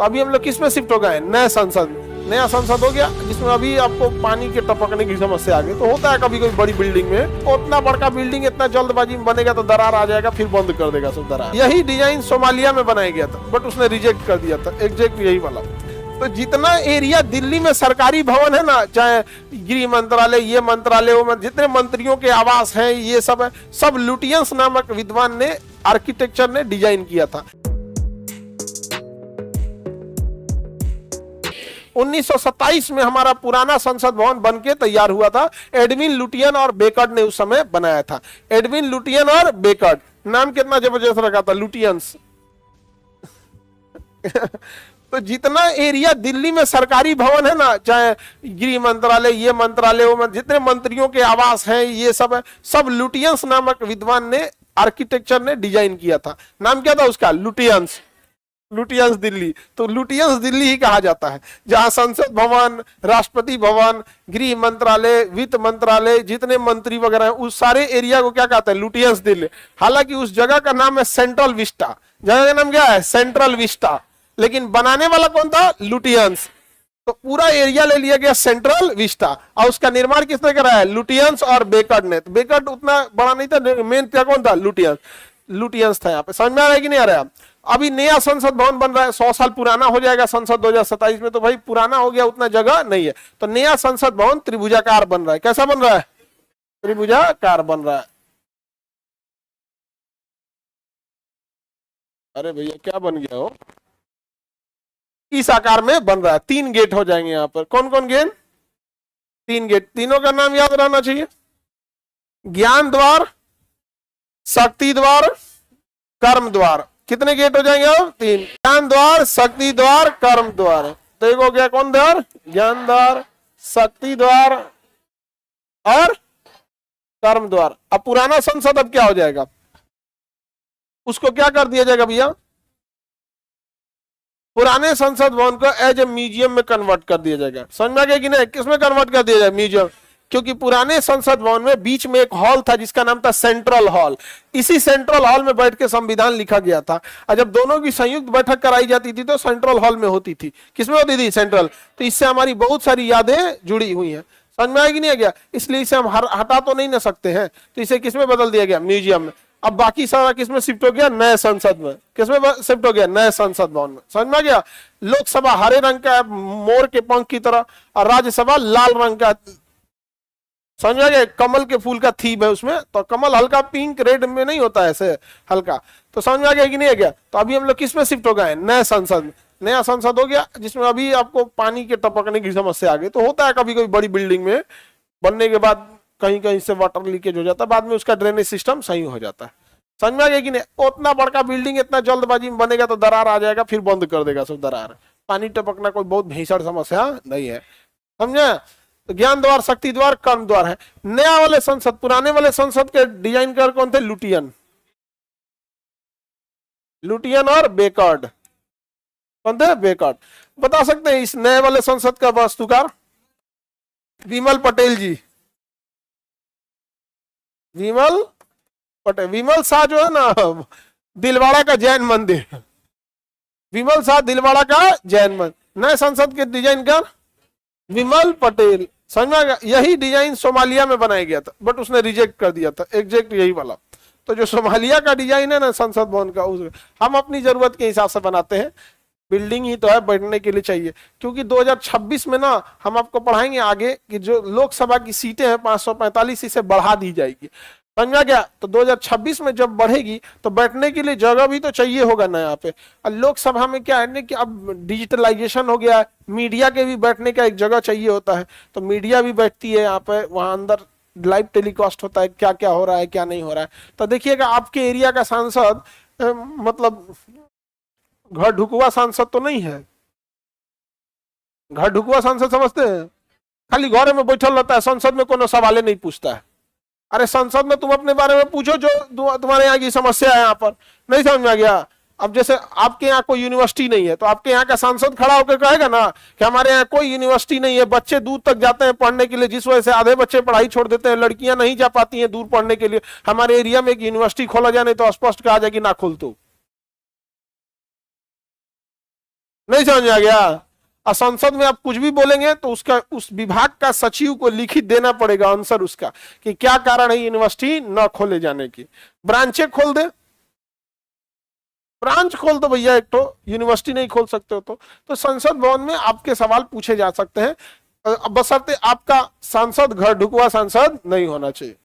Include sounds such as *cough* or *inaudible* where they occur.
तो अभी हम लोग किस में शिफ्ट हो गए नए संसद नया संसद हो गया जिसमें अभी आपको पानी के टपकने की समस्या आ गई तो होता है कभी कभी बड़ी बिल्डिंग में तो उतना बड़का बिल्डिंग इतना जल्दबाजी में बनेगा तो दरार आ जाएगा फिर बंद कर देगा सब दरार यही डिजाइन सोमालिया में बनाया गया था बट उसने रिजेक्ट कर दिया था एग्जैक्ट यही वाला तो जितना एरिया दिल्ली में सरकारी भवन है ना चाहे गृह मंत्रालय ये मंत्रालय वो जितने मंत्रियों के आवास हैं ये सब है सब लुटियंस नामक विद्वान ने आर्किटेक्चर ने डिजाइन किया था 1927 में हमारा पुराना संसद भवन बन के तैयार हुआ था एडविन लुटियन और बेकर्ड ने उस समय बनाया था एडविन लुटियन और बेकर्ड नाम कितना जबरदस्त रखा था लुटियंस *laughs* तो जितना एरिया दिल्ली में सरकारी भवन है ना चाहे गृह मंत्रालय ये मंत्रालय वो मंत्रालय, जितने मंत्रियों के आवास हैं ये सब है सब लुटियंस नामक विद्वान ने आर्किटेक्चर ने डिजाइन किया था नाम क्या था उसका लुटियंस लुटियंस दिल्ली तो लुटियंस दिल्ली ही कहा जाता है जहां संसद भवन राष्ट्रपति भवन गृह मंत्रालय वित्त मंत्रालय जितने मंत्री वगैरह हैं उस सारे एरिया को क्या कहते हैं लुटियंस दिल्ली हालांकि उस जगह का नाम है सेंट्रल विस्टा जगह का नाम क्या है सेंट्रल विस्टा लेकिन बनाने वाला कौन था लुटियंस तो पूरा एरिया ले लिया गया सेंट्रल विस्टा और उसका निर्माण किसने करा है लुटियंस और बेकट ने तो बेकट उतना बड़ा नहीं था मेन क्या कौन था लुटियंस लुटियंस था यहाँ पे समझ में आ रहा है कि नहीं आ रहा है अभी नया संसद भवन बन रहा है सौ साल पुराना हो जाएगा संसद दो में तो भाई पुराना हो गया उतना जगह नहीं है तो नया संसद भवन त्रिभुजाकार बन रहा है कैसा बन रहा है त्रिभुजाकार बन रहा है अरे भैया क्या बन गया हो इस आकार में बन रहा है तीन गेट हो जाएंगे यहां पर कौन कौन गेट तीन गेट तीनों का नाम याद रहना चाहिए ज्ञान द्वार शक्ति द्वार कर्म द्वार कितने गेट हो जाएंगे अब तीन ज्ञान द्वार शक्ति द्वार कर्म द्वार तो एक हो गया कौन द्वार ज्ञान द्वार शक्ति द्वार और कर्म द्वार अब पुराना संसद अब क्या हो जाएगा उसको क्या कर दिया जाएगा भैया पुराने संसद भवन को एज ए म्यूजियम में कन्वर्ट कर दिया जाएगा समझ में आ गया कि नहीं किसमें कन्वर्ट कर दिया जाएगा म्यूजियम क्योंकि पुराने संसद भवन में बीच में एक हॉल था जिसका नाम था सेंट्रल हॉल इसी सेंट्रल हॉल में बैठ के संविधान लिखा गया था और जब दोनों की संयुक्त बैठक कराई जाती थी तो सेंट्रल हॉल में होती थी किसमें होती थी सेंट्रल तो इससे हमारी बहुत सारी यादें जुड़ी हुई हैं समझ में आएगी नहीं आ गया इसलिए इसे हम हटा तो नहीं ना सकते हैं तो इसे किसमें बदल दिया गया म्यूजियम में अब बाकी सारा किसमें शिफ्ट हो गया नए संसद में किसमें शिफ्ट हो गया नए संसद भवन में समझ में आ गया लोकसभा हरे रंग का है मोर के पंख की तरह और राज्यसभा लाल रंग का समझ गया कमल के फूल का थीम है उसमें तो कमल हल्का पिंक रेड में नहीं होता है ऐसे हल्का तो समझ आ गया कि नहीं आ गया तो अभी हम लोग किसमें शिफ्ट हो गए नए संसद नया संसद हो गया जिसमें अभी आपको पानी के टपकने की समस्या आ गई तो होता है कभी कभी बड़ी बिल्डिंग में बनने के बाद कहीं कहीं से वाटर लीकेज हो जाता है बाद में उसका ड्रेनेज सिस्टम सही हो जाता है समझ में आ गया कि नहीं उतना बड़का बिल्डिंग इतना जल्दबाजी में बनेगा तो दरार आ जाएगा फिर बंद कर देगा सब दरार पानी टपकना कोई बहुत भीषण समस्या नहीं है समझे तो ज्ञान द्वार शक्ति द्वार कर्म द्वार है नया वाले संसद पुराने वाले संसद के डिजाइन कर कौन थे लुटियन लुटियन और बेकर्ड कौन थे बेकर्ड बता सकते हैं इस नए वाले संसद का वास्तुकार विमल पटेल जी विमल पटेल विमल शाह जो है ना दिलवाड़ा का जैन मंदिर विमल शाह दिलवाड़ा का जैन मंदिर नए संसद के डिजाइन कर विमल पटेल समझ में यही डिजाइन सोमालिया में बनाया गया था बट उसने रिजेक्ट कर दिया था एग्जैक्ट यही वाला तो जो सोमालिया का डिजाइन है ना संसद भवन का उस हम अपनी जरूरत के हिसाब से बनाते हैं बिल्डिंग ही तो है बैठने के लिए चाहिए क्योंकि 2026 में ना हम आपको पढ़ाएंगे आगे कि जो लोकसभा की सीटें हैं 545 इसे बढ़ा दी जाएगी समझ में गया तो 2026 में जब बढ़ेगी तो बैठने के लिए जगह भी तो चाहिए होगा ना यहाँ पे और लोकसभा में क्या है ना कि अब डिजिटलाइजेशन हो गया है मीडिया के भी बैठने का एक जगह चाहिए होता है तो मीडिया भी बैठती है यहाँ पे वहाँ अंदर लाइव टेलीकास्ट होता है क्या क्या हो रहा है क्या नहीं हो रहा है तो देखिएगा आपके एरिया का सांसद मतलब घर ढुकुआ सांसद तो नहीं है घर ढुकुआ सांसद समझते हैं खाली घर में बैठल रहता है संसद में कोई सवाल नहीं पूछता है अरे संसद में तुम अपने बारे में पूछो जो तुम्हारे यहाँ की समस्या है यहाँ पर नहीं समझ में आ गया अब जैसे आपके यहाँ कोई यूनिवर्सिटी नहीं है तो आपके यहाँ का सांसद खड़ा होकर कहेगा ना कि हमारे यहाँ कोई यूनिवर्सिटी नहीं है बच्चे दूर तक जाते हैं पढ़ने के लिए जिस वजह से आधे बच्चे पढ़ाई छोड़ देते हैं लड़कियां नहीं जा पाती हैं दूर पढ़ने के लिए हमारे एरिया में एक यूनिवर्सिटी खोला जाए नहीं तो स्पष्ट कहा जाए कि ना खोल तो नहीं समझ आ गया और संसद में आप कुछ भी बोलेंगे तो उसका उस विभाग का सचिव को लिखित देना पड़ेगा आंसर उसका कि क्या कारण है यूनिवर्सिटी न खोले जाने की ब्रांचे खोल दे ब्रांच खोल दो भैया एक तो यूनिवर्सिटी नहीं खोल सकते हो तो तो संसद भवन में आपके सवाल पूछे जा सकते हैं बसरते आपका सांसद घर ढुकवा सांसद नहीं होना चाहिए